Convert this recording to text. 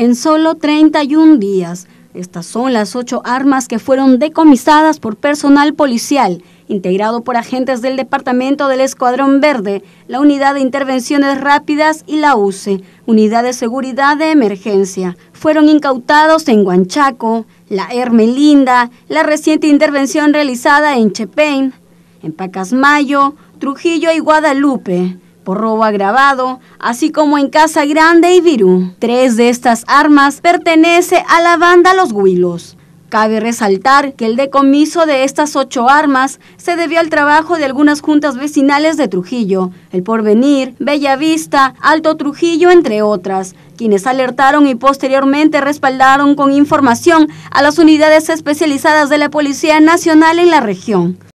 en solo 31 días. Estas son las ocho armas que fueron decomisadas por personal policial, integrado por agentes del Departamento del Escuadrón Verde, la Unidad de Intervenciones Rápidas y la UCE, Unidad de Seguridad de Emergencia. Fueron incautados en Huanchaco, La Hermelinda, la reciente intervención realizada en Chepén, en Pacasmayo, Trujillo y Guadalupe por robo agravado, así como en Casa Grande y Virú. Tres de estas armas pertenece a la banda Los Huilos. Cabe resaltar que el decomiso de estas ocho armas se debió al trabajo de algunas juntas vecinales de Trujillo, El Porvenir, Bellavista, Alto Trujillo, entre otras, quienes alertaron y posteriormente respaldaron con información a las unidades especializadas de la Policía Nacional en la región.